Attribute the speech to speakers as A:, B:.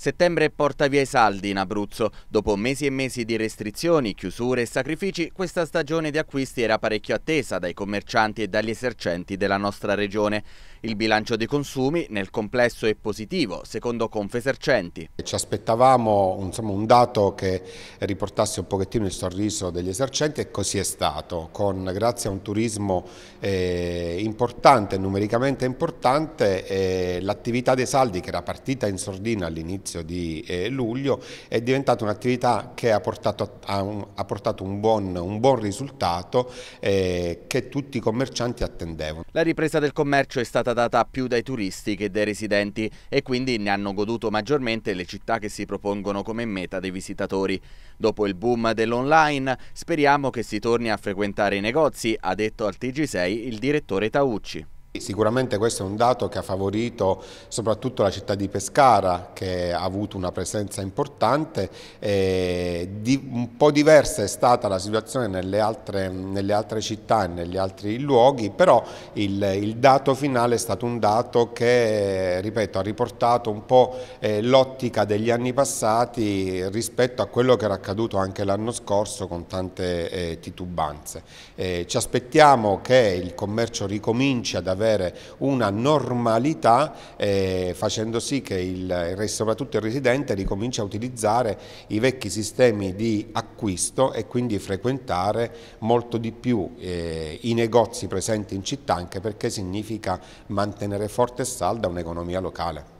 A: Settembre porta via i saldi in Abruzzo. Dopo mesi e mesi di restrizioni, chiusure e sacrifici, questa stagione di acquisti era parecchio attesa dai commercianti e dagli esercenti della nostra regione. Il bilancio dei consumi nel complesso è positivo, secondo Confesercenti.
B: Ci aspettavamo insomma, un dato che riportasse un pochettino il sorriso degli esercenti e così è stato, con, grazie a un turismo eh, importante, numericamente importante, eh, l'attività dei saldi che era partita in sordina all'inizio all'inizio di eh, luglio, è diventata un'attività che ha portato, a un, ha portato un, buon, un buon risultato eh, che tutti i commercianti attendevano.
A: La ripresa del commercio è stata data più dai turisti che dai residenti e quindi ne hanno goduto maggiormente le città che si propongono come meta dei visitatori. Dopo il boom dell'online speriamo che si torni a frequentare i negozi, ha detto al TG6 il direttore Taucci.
B: Sicuramente questo è un dato che ha favorito soprattutto la città di Pescara che ha avuto una presenza importante, un po' diversa è stata la situazione nelle altre, nelle altre città e negli altri luoghi, però il, il, dato finale è stato un dato che, ripeto, ha riportato un po' eh, l'ottica degli anni passati rispetto a quello che era accaduto anche l'anno scorso con tante eh, titubanze. Eh, ci aspettiamo che il commercio ricominci ad avere avere una normalità eh, facendo sì che il, soprattutto il residente ricominci a utilizzare i vecchi sistemi di acquisto e quindi frequentare molto di più eh, i negozi presenti in città anche perché significa mantenere forte e salda un'economia locale.